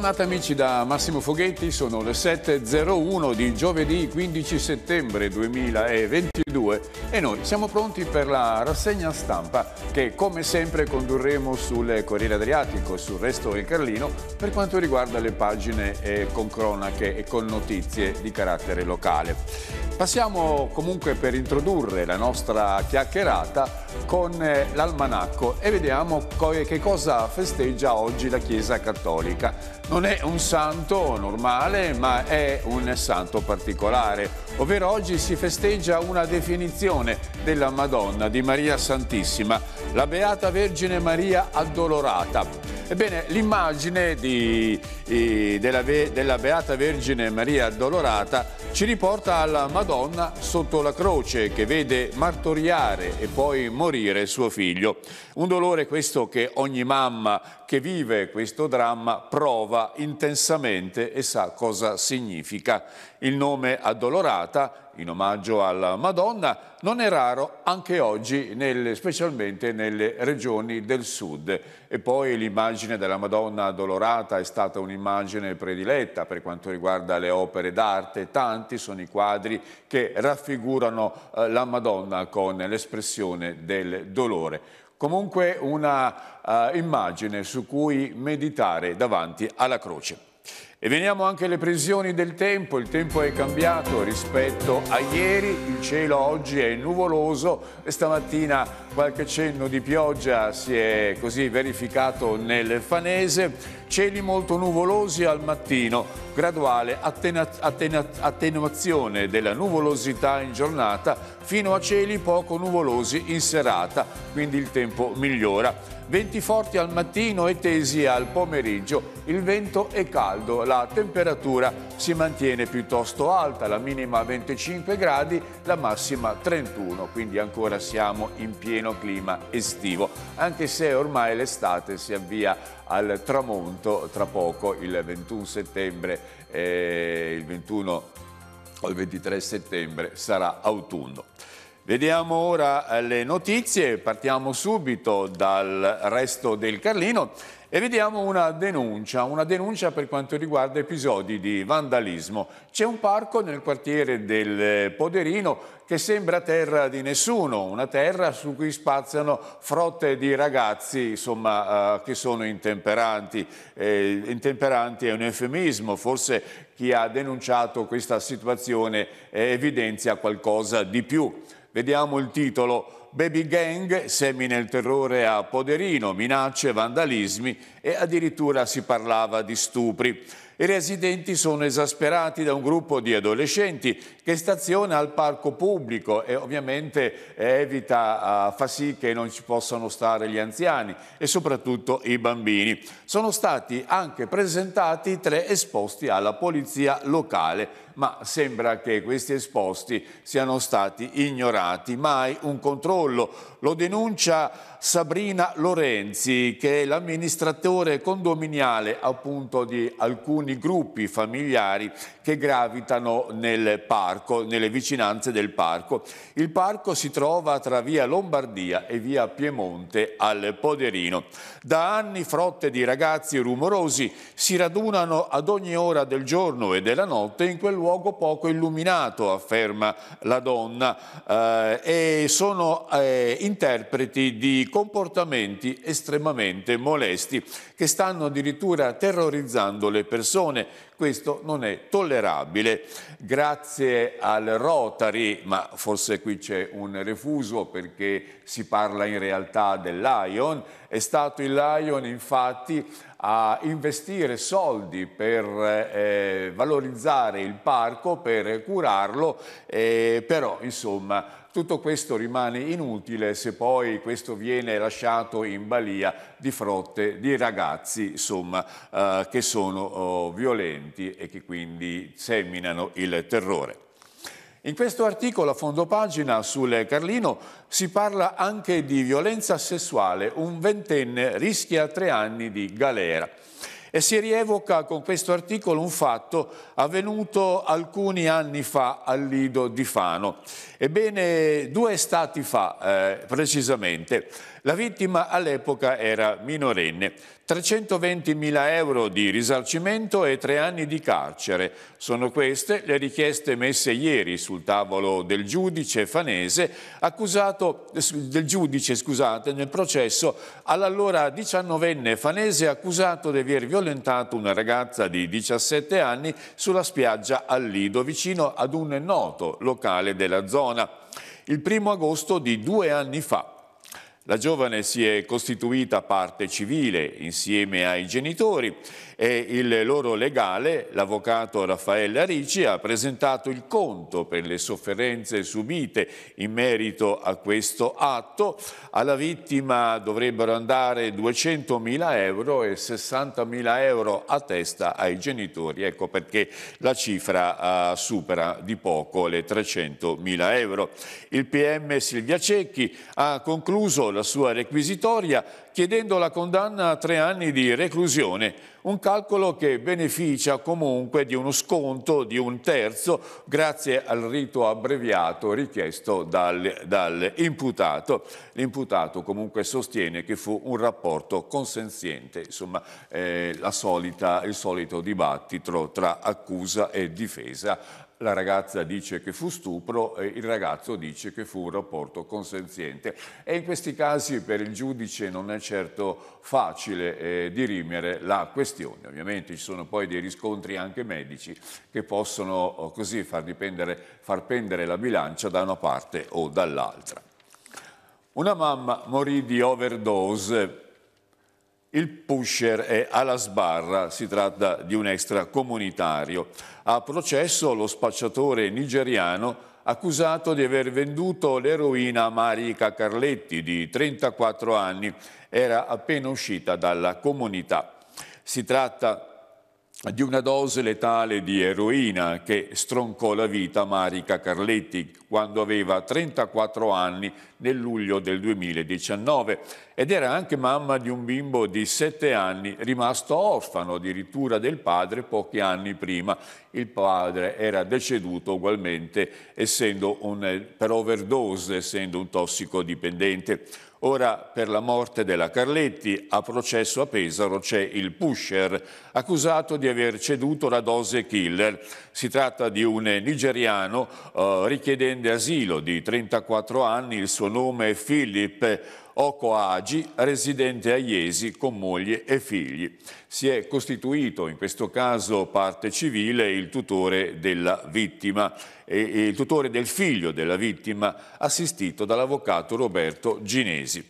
Bentornati amici da Massimo Foghetti, sono le 7.01 di giovedì 15 settembre 2022 e noi siamo pronti per la rassegna stampa che come sempre condurremo sul Corriere Adriatico sul resto del Carlino per quanto riguarda le pagine eh, con cronache e con notizie di carattere locale. Passiamo comunque per introdurre la nostra chiacchierata con eh, l'almanacco e vediamo che cosa festeggia oggi la Chiesa Cattolica. Non è un santo normale, ma è un santo particolare, ovvero oggi si festeggia una definizione della Madonna di Maria Santissima, la Beata Vergine Maria Addolorata Ebbene, l'immagine della, della Beata Vergine Maria Addolorata ci riporta alla Madonna sotto la croce che vede martoriare e poi morire suo figlio. Un dolore questo che ogni mamma che vive questo dramma prova intensamente e sa cosa significa. Il nome Addolorata, in omaggio alla Madonna, non è raro anche oggi, nel, specialmente nelle regioni del sud. E poi l'immagine della Madonna Addolorata è stata un'immagine prediletta per quanto riguarda le opere d'arte. Tanti sono i quadri che raffigurano eh, la Madonna con l'espressione del dolore. Comunque una uh, immagine su cui meditare davanti alla croce. E veniamo anche alle previsioni del tempo, il tempo è cambiato rispetto a ieri, il cielo oggi è nuvoloso, stamattina qualche cenno di pioggia si è così verificato nel Fanese, cieli molto nuvolosi al mattino, graduale attenuazione della nuvolosità in giornata fino a cieli poco nuvolosi in serata, quindi il tempo migliora. Venti forti al mattino e tesi al pomeriggio, il vento è caldo, la temperatura si mantiene piuttosto alta, la minima 25 gradi, la massima 31, quindi ancora siamo in pieno clima estivo, anche se ormai l'estate si avvia al tramonto tra poco il 21 settembre, eh, il 21 o il 23 settembre sarà autunno. Vediamo ora eh, le notizie, partiamo subito dal resto del Carlino e vediamo una denuncia, una denuncia per quanto riguarda episodi di vandalismo. C'è un parco nel quartiere del eh, Poderino che sembra terra di nessuno, una terra su cui spaziano frotte di ragazzi insomma, eh, che sono intemperanti. Eh, intemperanti è un eufemismo, forse chi ha denunciato questa situazione eh, evidenzia qualcosa di più. Vediamo il titolo. Baby gang semina il terrore a Poderino, minacce, vandalismi e addirittura si parlava di stupri. I residenti sono esasperati da un gruppo di adolescenti che staziona al parco pubblico e ovviamente evita, fa sì che non ci possano stare gli anziani e soprattutto i bambini. Sono stati anche presentati tre esposti alla polizia locale ma sembra che questi esposti siano stati ignorati. Mai un controllo. Lo denuncia Sabrina Lorenzi, che è l'amministratore condominiale appunto di alcuni gruppi familiari che gravitano nel parco, nelle vicinanze del parco. Il parco si trova tra via Lombardia e via Piemonte al Poderino. Da anni frotte di ragazzi rumorosi si radunano ad ogni ora del giorno e della notte in quel luogo luogo poco illuminato, afferma la donna, eh, e sono eh, interpreti di comportamenti estremamente molesti che stanno addirittura terrorizzando le persone questo non è tollerabile. Grazie al Rotary, ma forse qui c'è un refuso perché si parla in realtà del Lion, è stato il Lion infatti a investire soldi per eh, valorizzare il parco, per curarlo, eh, però insomma tutto questo rimane inutile se poi questo viene lasciato in balia di frotte di ragazzi insomma, eh, che sono oh, violenti e che quindi seminano il terrore. In questo articolo a fondo pagina sul Carlino si parla anche di violenza sessuale. Un ventenne rischia tre anni di galera. E si rievoca con questo articolo un fatto avvenuto alcuni anni fa al Lido di Fano. Ebbene, due stati fa, eh, precisamente, la vittima all'epoca era minorenne. 320.000 euro di risarcimento e tre anni di carcere. Sono queste le richieste messe ieri sul tavolo del giudice fanese, accusato, del giudice scusate, nel processo all'allora 19enne fanese accusato di aver violentato una ragazza di 17 anni sulla spiaggia a Lido, vicino ad un noto locale della zona, il primo agosto di due anni fa. La giovane si è costituita parte civile insieme ai genitori e il loro legale, l'avvocato Raffaella Ricci, ha presentato il conto per le sofferenze subite in merito a questo atto. Alla vittima dovrebbero andare 200.000 euro e 60.000 euro a testa ai genitori, ecco perché la cifra ah, supera di poco le 300.000 euro. Il PM Silvia Cecchi ha concluso la la sua requisitoria chiedendo la condanna a tre anni di reclusione, un calcolo che beneficia comunque di uno sconto di un terzo grazie al rito abbreviato richiesto dal, dall'imputato. L'imputato comunque sostiene che fu un rapporto consenziente, insomma eh, solita, il solito dibattito tra accusa e difesa la ragazza dice che fu stupro e il ragazzo dice che fu un rapporto consenziente. E in questi casi per il giudice non è certo facile eh, dirimere la questione. Ovviamente ci sono poi dei riscontri anche medici che possono oh, così far, dipendere, far pendere la bilancia da una parte o dall'altra. Una mamma morì di overdose il pusher è alla sbarra, si tratta di un extracomunitario. A processo lo spacciatore nigeriano accusato di aver venduto l'eroina Marika Carletti di 34 anni, era appena uscita dalla comunità. Si tratta di una dose letale di eroina che stroncò la vita a Marica Carletti quando aveva 34 anni nel luglio del 2019 ed era anche mamma di un bimbo di 7 anni rimasto orfano addirittura del padre pochi anni prima. Il padre era deceduto ugualmente essendo un, eh, per overdose, essendo un tossicodipendente. Ora per la morte della Carletti a processo a Pesaro c'è il pusher, accusato di aver ceduto la dose killer. Si tratta di un nigeriano eh, richiedente asilo di 34 anni, il suo nome è Philip Oco Agi, residente a Iesi con moglie e figli. Si è costituito in questo caso parte civile il tutore della vittima e il tutore del figlio della vittima assistito dall'avvocato Roberto Ginesi.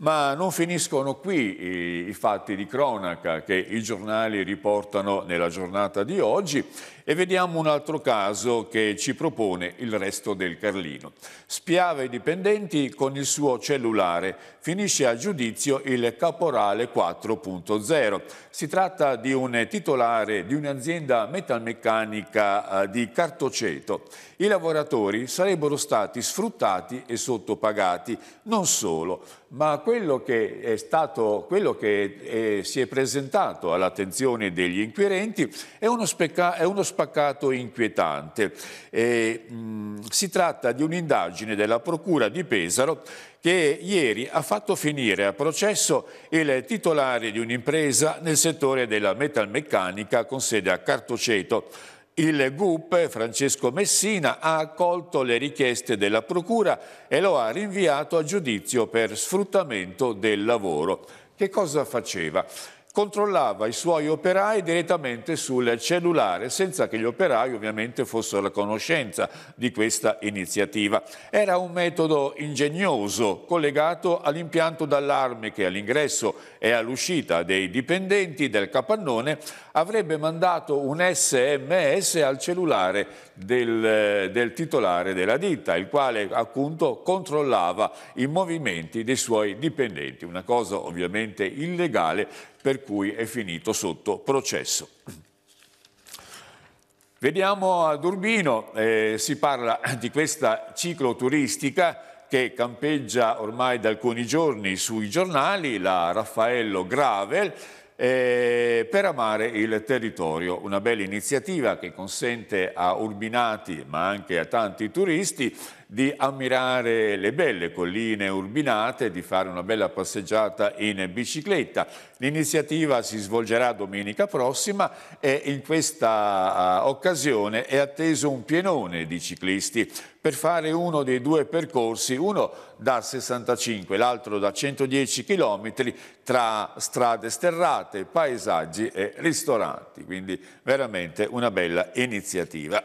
Ma non finiscono qui i, fatti di cronaca che i giornali riportano nella giornata di oggi e vediamo un altro caso che ci propone il resto del Carlino. Spiava i dipendenti con il suo cellulare, finisce a giudizio il caporale 4.0. Si tratta di un titolare di un'azienda metalmeccanica eh, di Cartoceto. I lavoratori sarebbero stati sfruttati e sottopagati, non solo ma quello che, è stato, quello che è, eh, si è presentato all'attenzione degli inquirenti è uno, specca, è uno spaccato inquietante. E, mh, mm, si tratta di un'indagine della Procura di Pesaro che ieri ha fatto finire a processo il titolare di un'impresa nel settore della metalmeccanica con sede a Cartoceto il GUP, Francesco Messina, ha accolto le richieste della Procura e lo ha rinviato a giudizio per sfruttamento del lavoro. Che cosa faceva? controllava i suoi operai direttamente sul cellulare senza che gli operai ovviamente fossero a conoscenza di questa iniziativa. Era un metodo ingegnoso collegato all'impianto d'allarme che all'ingresso e all'uscita dei dipendenti del capannone avrebbe mandato un sms al cellulare del, del titolare della ditta, il quale appunto controllava i movimenti dei suoi dipendenti, una cosa ovviamente illegale per cui è finito sotto processo. Vediamo ad Urbino, eh, si parla di questa cicloturistica che campeggia ormai da alcuni giorni sui giornali, la Raffaello Gravel, eh, per amare il territorio. Una bella iniziativa che consente a urbinati, ma anche a tanti turisti, di ammirare le belle colline urbinate, di fare una bella passeggiata in bicicletta. L'iniziativa si svolgerà domenica prossima e in questa ah, occasione è atteso un pienone di ciclisti per fare uno dei due percorsi, uno da 65 e l'altro da 110 km tra strade sterrate, paesaggi e ristoranti. Quindi veramente una bella iniziativa.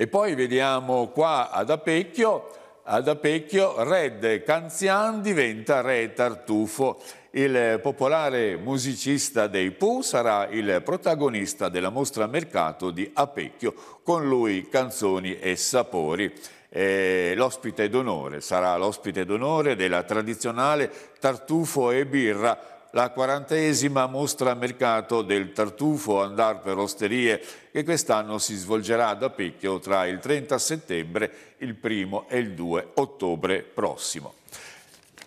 E poi vediamo qua ad Apecchio, ad Apecchio Red Canzian diventa Re Tartufo. Il popolare musicista dei Pooh sarà il protagonista della mostra mercato di Apecchio, con lui canzoni e sapori. Eh, l'ospite d'onore sarà l'ospite d'onore della tradizionale Tartufo e Birra la quarantesima mostra a mercato del tartufo Andar per Osterie che quest'anno si svolgerà da Pecchio tra il 30 settembre, il 1 e il 2 ottobre prossimo.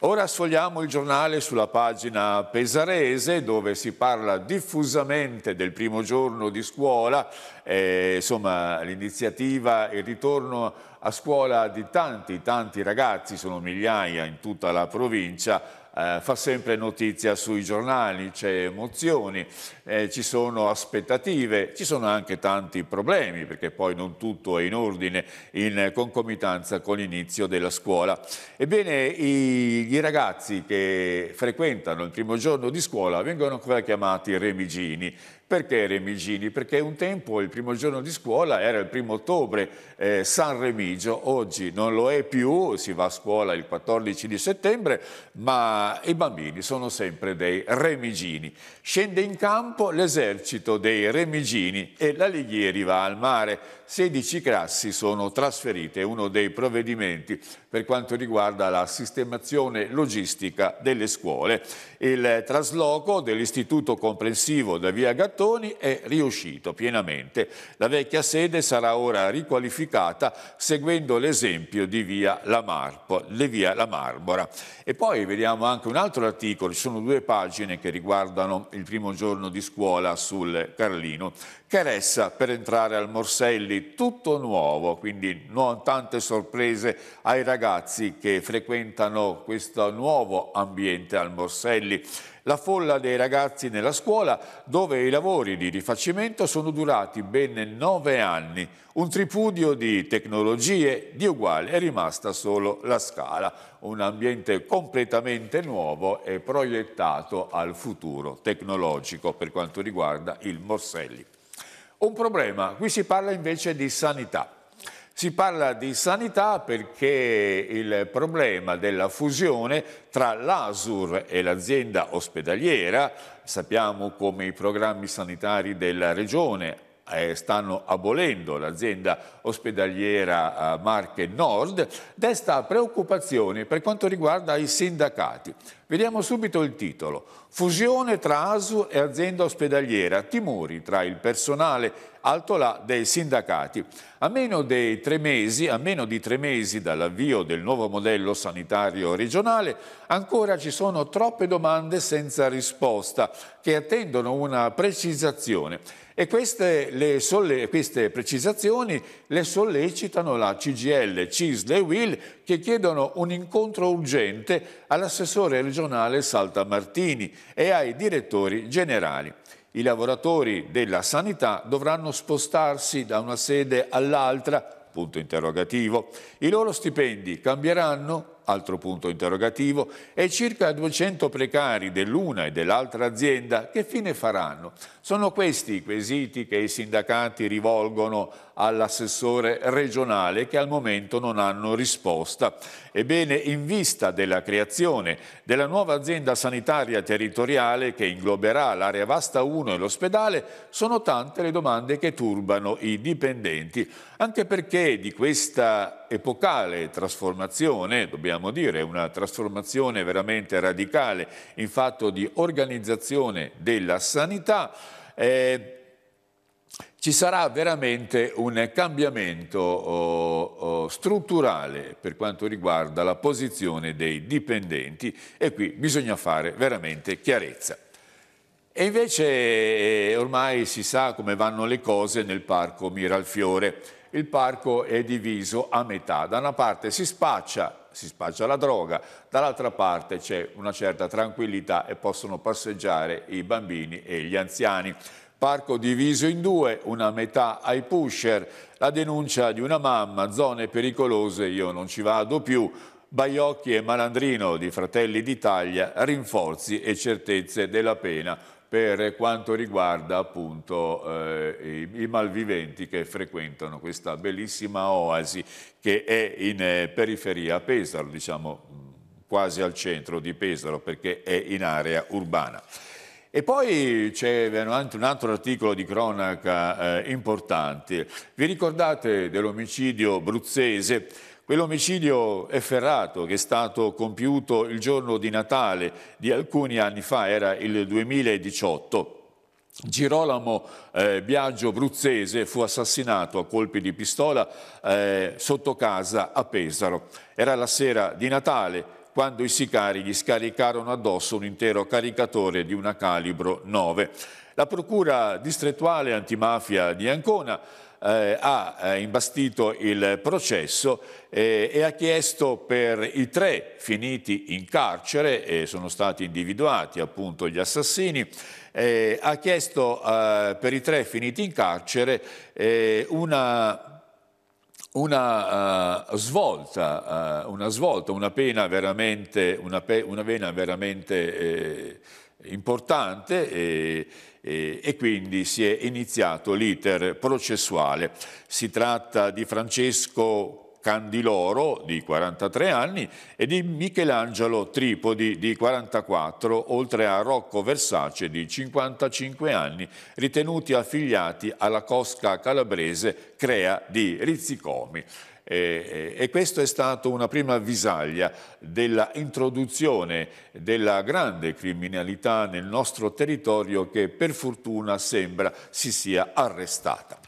Ora sfogliamo il giornale sulla pagina pesarese dove si parla diffusamente del primo giorno di scuola, eh, insomma l'iniziativa, il ritorno a scuola di tanti, tanti ragazzi, sono migliaia in tutta la provincia, eh, fa sempre notizia sui giornali, c'è emozioni, eh, ci sono aspettative, ci sono anche tanti problemi perché poi non tutto è in ordine in concomitanza con l'inizio della scuola. Ebbene, i, i ragazzi che frequentano il primo giorno di scuola vengono ancora chiamati remigini, perché Remigini? Perché un tempo il primo giorno di scuola era il primo ottobre, eh, San Remigio, oggi non lo è più, si va a scuola il 14 di settembre, ma i bambini sono sempre dei Remigini. Scende in campo l'esercito dei Remigini e l'Alighieri va al mare. 16 classi sono trasferite, uno dei provvedimenti per quanto riguarda la sistemazione logistica delle scuole. Il trasloco dell'istituto comprensivo da via Gattoni Gattoni è riuscito pienamente. La vecchia sede sarà ora riqualificata seguendo l'esempio di via La, Marpo, via La Marmora. E poi vediamo anche un altro articolo, ci sono due pagine che riguardano il primo giorno di scuola sul Carlino. Caressa per entrare al Morselli, tutto nuovo, quindi non tante sorprese ai ragazzi che frequentano questo nuovo ambiente al Morselli. La folla dei ragazzi nella scuola dove i lavori di rifacimento sono durati ben nove anni, un tripudio di tecnologie di uguale è rimasta solo la scala, un ambiente completamente nuovo e proiettato al futuro tecnologico per quanto riguarda il Morselli. Un problema, qui si parla invece di sanità. Si parla di sanità perché il problema della fusione tra l'ASUR e l'azienda ospedaliera, sappiamo come i programmi sanitari della regione eh, stanno abolendo l'azienda ospedaliera eh, Marche Nord, desta preoccupazioni per quanto riguarda i sindacati. Vediamo subito il titolo. Fusione tra ASU e azienda ospedaliera, timori tra il personale altolà dei sindacati. A meno, mesi, a meno di tre mesi dall'avvio del nuovo modello sanitario regionale, ancora ci sono troppe domande senza risposta che attendono una precisazione. E queste, le queste precisazioni le sollecitano la CGL, CISL e WIL che chiedono un incontro urgente all'assessore regionale regionale Salta Martini e ai direttori generali. I lavoratori della sanità dovranno spostarsi da una sede all'altra, punto interrogativo. I loro stipendi cambieranno? altro punto interrogativo, e circa 200 precari dell'una e dell'altra azienda che fine faranno? Sono questi i quesiti che i sindacati rivolgono all'assessore regionale che al momento non hanno risposta. Ebbene, in vista della creazione della nuova azienda sanitaria territoriale che ingloberà l'area vasta 1 e l'ospedale, sono tante le domande che turbano i dipendenti, anche perché di questa epocale trasformazione, dobbiamo dire, una trasformazione veramente radicale in fatto di organizzazione della sanità, eh, ci sarà veramente un cambiamento oh, oh, strutturale per quanto riguarda la posizione dei dipendenti e qui bisogna fare veramente chiarezza. E invece eh, ormai si sa come vanno le cose nel parco Miralfiore il parco è diviso a metà. Da una parte si spaccia, si spaccia la droga, dall'altra parte c'è una certa tranquillità e possono passeggiare i bambini e gli anziani. Parco diviso in due, una metà ai pusher, la denuncia di una mamma, zone pericolose, io non ci vado più, Baiocchi e Malandrino di Fratelli d'Italia, rinforzi e certezze della pena per quanto riguarda appunto eh, i, i, malviventi che frequentano questa bellissima oasi che è in eh, periferia Pesaro, diciamo mm, quasi al centro di Pesaro perché è in area urbana. E poi c'è un altro articolo di cronaca eh, importante. Vi ricordate dell'omicidio bruzzese? Quell'omicidio efferrato che è stato compiuto il giorno di Natale di alcuni anni fa, era il 2018, Girolamo eh, Biagio Bruzzese fu assassinato a colpi di pistola eh, sotto casa a Pesaro. Era la sera di Natale quando i sicari gli scaricarono addosso un intero caricatore di una calibro 9. La procura distrettuale antimafia di Ancona eh, ha eh, imbastito il processo eh, e ha chiesto per i tre finiti in carcere, e sono stati individuati appunto gli assassini, eh, ha chiesto eh, per i tre finiti in carcere eh, una una, uh, svolta, uh, una, svolta, una pena veramente, una pe- una veramente eh, importante e, e, e, quindi si è iniziato l'iter processuale. Si tratta di Francesco Candiloro di 43 anni e di Michelangelo Tripodi di 44, oltre a Rocco Versace di 55 anni, ritenuti affiliati alla cosca calabrese Crea di Rizzicomi. E, e questa è stato una prima visaglia dell'introduzione della grande criminalità nel nostro territorio che per fortuna sembra si sia arrestata.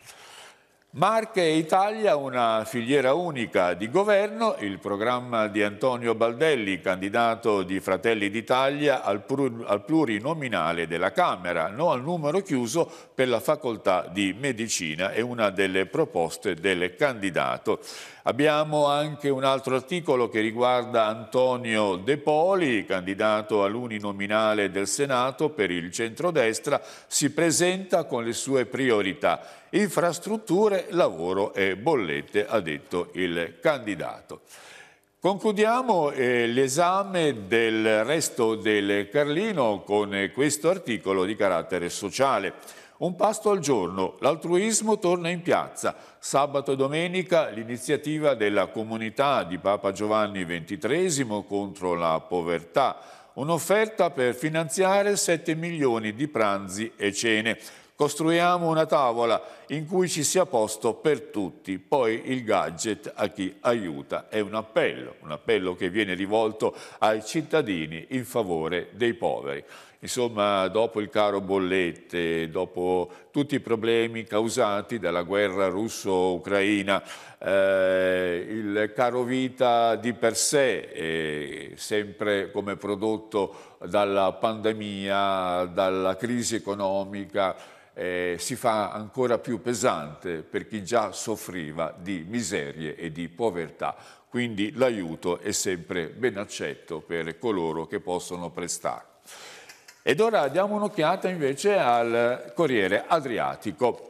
Marche e Italia, una filiera unica di governo, il programma di Antonio Baldelli, candidato di Fratelli d'Italia al, plurinominale della Camera, non al numero chiuso per la facoltà di medicina, è una delle proposte del candidato. Abbiamo anche un altro articolo che riguarda Antonio De Poli, candidato all'uninominale del Senato per il centrodestra, si presenta con le sue priorità infrastrutture lavoro e bollette, ha detto il candidato. Concludiamo eh, l'esame del resto del Carlino con questo articolo di carattere sociale. Un pasto al giorno, l'altruismo torna in piazza. Sabato e domenica l'iniziativa della comunità di Papa Giovanni XXIII contro la povertà. Un'offerta per finanziare 7 milioni di pranzi e cene costruiamo una tavola in cui ci sia posto per tutti, poi il gadget a chi aiuta. È un appello, un appello che viene rivolto ai cittadini in favore dei poveri. Insomma, dopo il caro bollette, dopo tutti i problemi causati dalla guerra russo-ucraina, eh, il caro vita di per sé, eh, sempre come prodotto dalla pandemia, dalla crisi economica, eh, si fa ancora più pesante per chi già soffriva di miserie e di povertà. Quindi l'aiuto è sempre ben accetto per coloro che possono prestare. Ed ora diamo un'occhiata invece al Corriere Adriatico.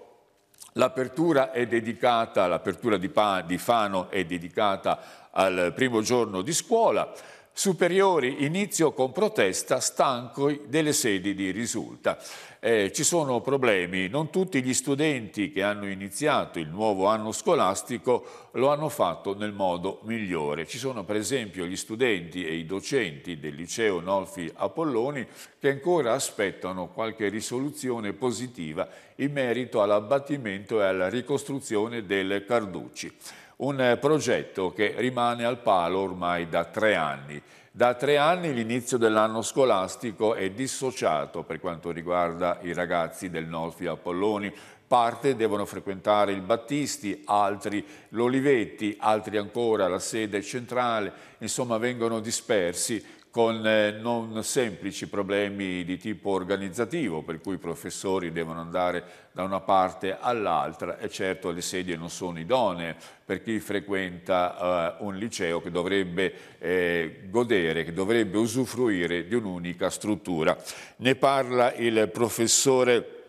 L'apertura di, di Fano è dedicata al primo giorno di scuola. Superiori, inizio con protesta, stanco delle sedi di risulta. Eh, ci sono problemi, non tutti gli studenti che hanno iniziato il nuovo anno scolastico lo hanno fatto nel modo migliore. Ci sono per esempio gli studenti e i docenti del liceo Nolfi Apolloni che ancora aspettano qualche risoluzione positiva in merito all'abbattimento e alla ricostruzione del Carducci un eh, progetto che rimane al palo ormai da tre anni. Da tre anni l'inizio dell'anno scolastico è dissociato per quanto riguarda i ragazzi del Norfi Apolloni. Parte devono frequentare il Battisti, altri l'Olivetti, altri ancora la sede centrale, insomma vengono dispersi con eh, non semplici problemi di tipo organizzativo, per cui i professori devono andare da una parte all'altra e certo le sedie non sono idonee per chi frequenta eh, un liceo che dovrebbe eh, godere, che dovrebbe usufruire di un'unica struttura. Ne parla il professore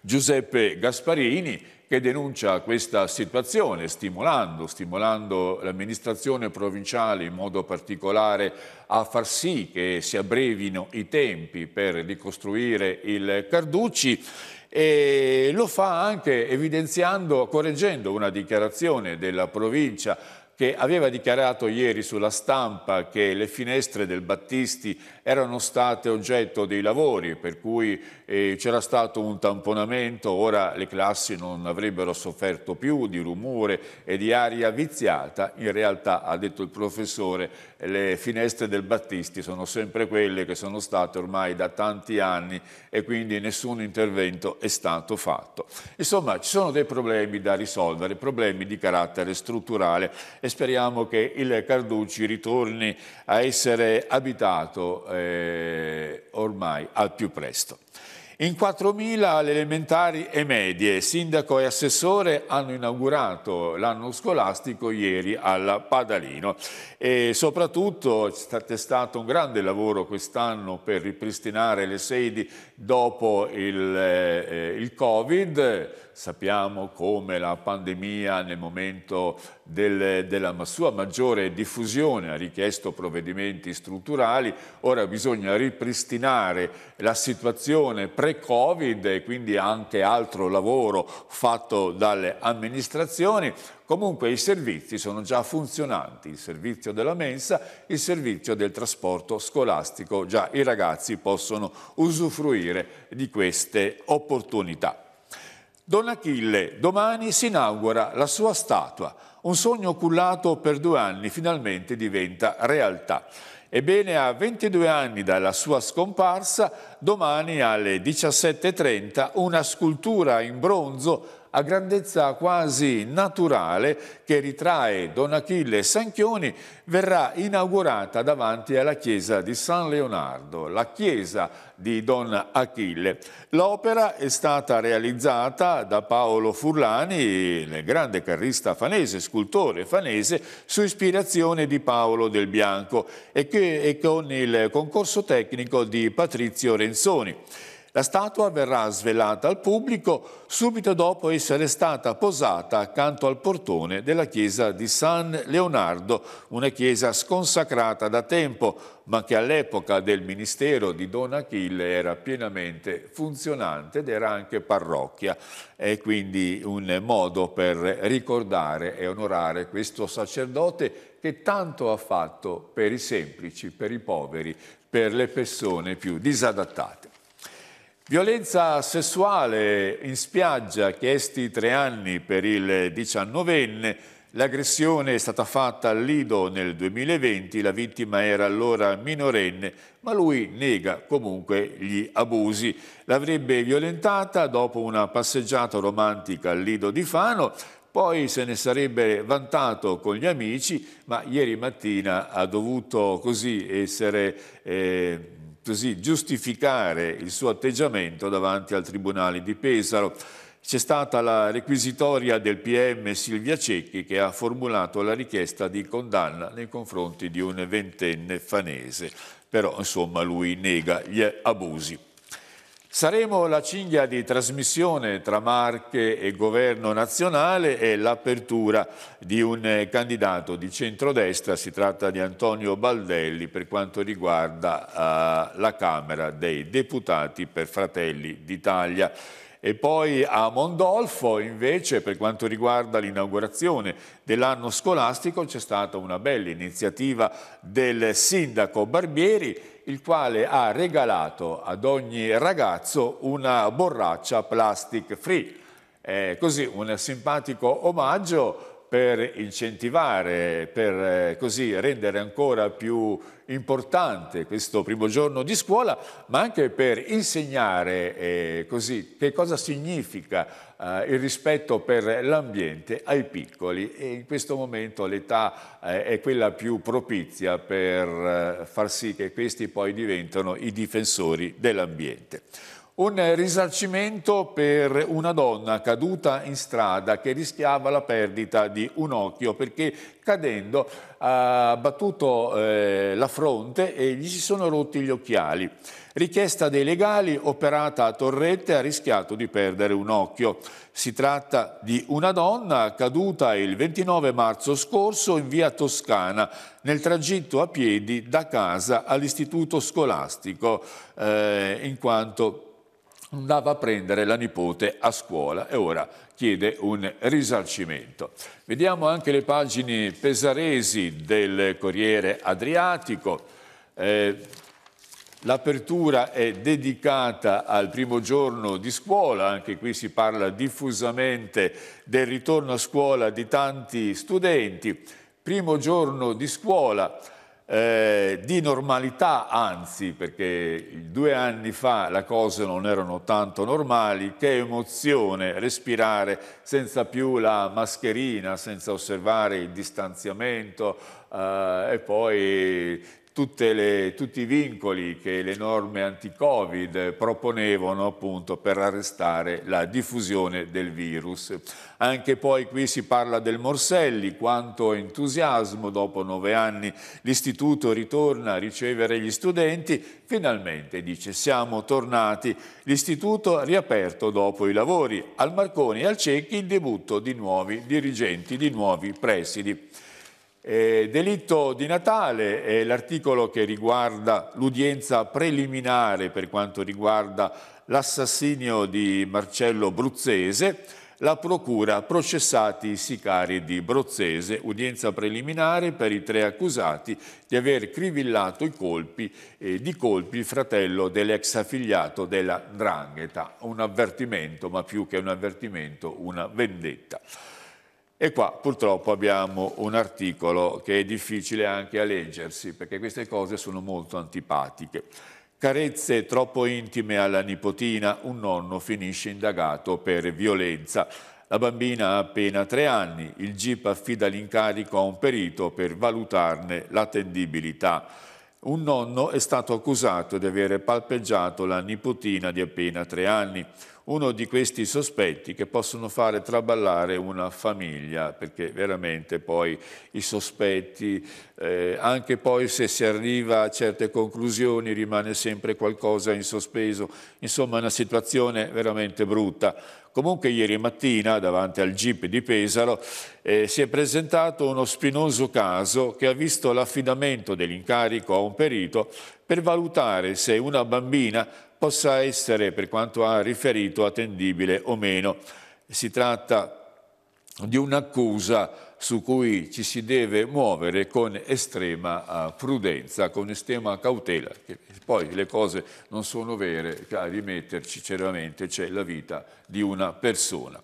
Giuseppe Gasparini che denuncia questa situazione stimolando, stimolando l'amministrazione provinciale in modo particolare a far sì che si abbrevino i tempi per ricostruire il Carducci e lo fa anche evidenziando, correggendo una dichiarazione della provincia che aveva dichiarato ieri sulla stampa che le finestre del Battisti erano state oggetto dei lavori, per cui eh, c'era stato un tamponamento, ora le classi non avrebbero sofferto più di rumore e di aria viziata. In realtà, ha detto il professore, le finestre del Battisti sono sempre quelle che sono state ormai da tanti anni e quindi nessun intervento è stato fatto. Insomma, ci sono dei problemi da risolvere, problemi di carattere strutturale e speriamo che il Carducci ritorni a essere abitato eh, eh, ormai al più presto. In 4.000 le elementari e medie, sindaco e assessore hanno inaugurato l'anno scolastico ieri alla Padalino e soprattutto è stato un grande lavoro quest'anno per ripristinare le sedi dopo il, eh, eh il Covid, sappiamo come la pandemia nel momento del, della sua maggiore diffusione ha richiesto provvedimenti strutturali, ora bisogna ripristinare la situazione pre-Covid e quindi anche altro lavoro fatto dalle amministrazioni, Comunque i servizi sono già funzionanti, il servizio della mensa, il servizio del trasporto scolastico, già i ragazzi possono usufruire di queste opportunità. Don Achille, domani si inaugura la sua statua. Un sogno cullato per due anni finalmente diventa realtà. Ebbene, a 22 anni dalla sua scomparsa, domani alle 17.30 una scultura in bronzo a grandezza quasi naturale che ritrae Don Achille e Sanchioni verrà inaugurata davanti alla chiesa di San Leonardo, la chiesa di Don Achille. L'opera è stata realizzata da Paolo Furlani, il grande carrista fanese, scultore fanese, su ispirazione di Paolo del Bianco e, che, e con il concorso tecnico di Patrizio Renzoni. La statua verrà svelata al pubblico subito dopo essere stata posata accanto al portone della chiesa di San Leonardo, una chiesa sconsacrata da tempo, ma che all'epoca del ministero di Don Achille era pienamente funzionante ed era anche parrocchia. È quindi un modo per ricordare e onorare questo sacerdote che tanto ha fatto per i semplici, per i poveri, per le persone più disadattate. Violenza sessuale in spiaggia, chiesti tre anni per il diciannovenne. L'aggressione è stata fatta al Lido nel 2020, la vittima era allora minorenne, ma lui nega comunque gli abusi. L'avrebbe violentata dopo una passeggiata romantica al Lido di Fano, poi se ne sarebbe vantato con gli amici, ma ieri mattina ha dovuto così essere... Eh, così giustificare il suo atteggiamento davanti al Tribunale di Pesaro. C'è stata la requisitoria del PM Silvia Cecchi che ha formulato la richiesta di condanna nei confronti di un ventenne fanese, però insomma lui nega gli abusi. Saremo la cinghia di trasmissione tra Marche e Governo nazionale e l'apertura di un eh, candidato di centrodestra, si tratta di Antonio Baldelli per quanto riguarda uh, la Camera dei Deputati per Fratelli d'Italia. E poi a Mondolfo invece per quanto riguarda l'inaugurazione dell'anno scolastico c'è stata una bella iniziativa del sindaco Barbieri il quale ha regalato ad ogni ragazzo una borraccia plastic free. È così un simpatico omaggio per incentivare, per eh, così rendere ancora più importante questo primo giorno di scuola, ma anche per insegnare eh, così, che cosa significa eh, il rispetto per l'ambiente ai piccoli e in questo momento l'età è quella più propizia per far sì che questi poi diventano i difensori dell'ambiente. Un risarcimento per una donna caduta in strada che rischiava la perdita di un occhio perché cadendo ha battuto eh, la fronte e gli si sono rotti gli occhiali. Richiesta dei legali operata a Torrette ha rischiato di perdere un occhio. Si tratta di una donna caduta il 29 marzo scorso in via Toscana nel tragitto a piedi da casa all'istituto scolastico eh, in quanto andava a prendere la nipote a scuola e ora chiede un risarcimento. Vediamo anche le pagine pesaresi del Corriere Adriatico. Eh, L'apertura è dedicata al primo giorno di scuola, anche qui si parla diffusamente del ritorno a scuola di tanti studenti. Primo giorno di scuola, eh, di normalità, anzi, perché due anni fa le cose non erano tanto normali, che emozione respirare senza più la mascherina, senza osservare il distanziamento eh, e poi le, tutti i vincoli che le norme anti-Covid proponevano appunto per arrestare la diffusione del virus. Anche poi qui si parla del Morselli, quanto entusiasmo, dopo nove anni l'istituto ritorna a ricevere gli studenti, finalmente dice siamo tornati, l'istituto riaperto dopo i lavori, al Marconi e al Cecchi il debutto di nuovi dirigenti, di nuovi presidi. Eh, delitto di Natale è l'articolo che riguarda l'udienza preliminare per quanto riguarda l'assassinio di Marcello Bruzzese, la procura processati i sicari di Brozzese, udienza preliminare per i tre accusati di aver crivillato i colpi, eh, di colpi il fratello dell'ex affiliato della Drangheta, un avvertimento, ma più che un avvertimento, una vendetta. E qua purtroppo abbiamo un articolo che è difficile anche a leggersi, perché queste cose sono molto antipatiche. Carezze troppo intime alla nipotina, un nonno finisce indagato per violenza. La bambina ha appena tre anni, il GIP affida l'incarico a un perito per valutarne l'attendibilità. Un nonno è stato accusato di aver palpeggiato la nipotina di appena tre anni, uno di questi sospetti che possono fare traballare una famiglia, perché veramente poi i sospetti, eh, anche poi se si arriva a certe conclusioni rimane sempre qualcosa in sospeso, insomma è una situazione veramente brutta. Comunque ieri mattina davanti al GIP di Pesaro eh, si è presentato uno spinoso caso che ha visto l'affidamento dell'incarico a un perito per valutare se una bambina possa essere, per quanto ha riferito, attendibile o meno. Si tratta di un'accusa su cui ci si deve muovere con estrema eh, prudenza, con estrema cautela. Poi le cose non sono vere, a rimetterci ceramente c'è la vita di una persona.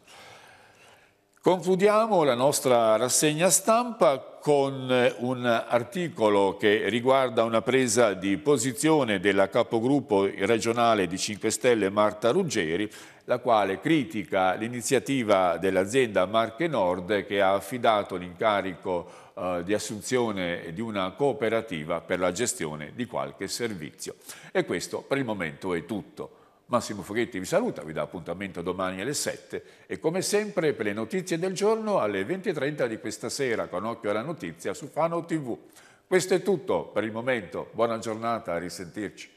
Concludiamo la nostra rassegna stampa con eh, un articolo che riguarda una presa di posizione della capogruppo regionale di 5 Stelle Marta Ruggeri la quale critica l'iniziativa dell'azienda Marche Nord che ha affidato l'incarico eh, di assunzione di una cooperativa per la gestione di qualche servizio. E questo per il momento è tutto. Massimo Foghetti vi saluta, vi dà appuntamento domani alle 7 e come sempre per le notizie del giorno alle 20.30 di questa sera con occhio alla notizia su Fano TV. Questo è tutto per il momento, buona giornata, a risentirci.